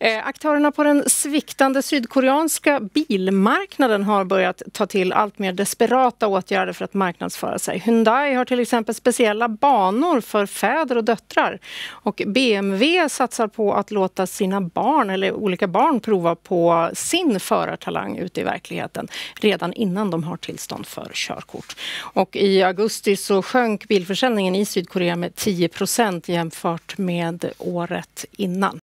Eh, aktörerna på den sviktande sydkoreanska bilmarknaden har börjat ta till allt mer desperata åtgärder för att marknadsföra sig. Hyundai har till exempel speciella banor för fäder och döttrar och BMW satsar på att låta sina barn eller olika barn prova på sin förartalang ute i verkligheten redan innan de har tillstånd för körkort. Och i augusti så sjönk bilförsäljningen i Sydkorea med 10 jämfört med året innan.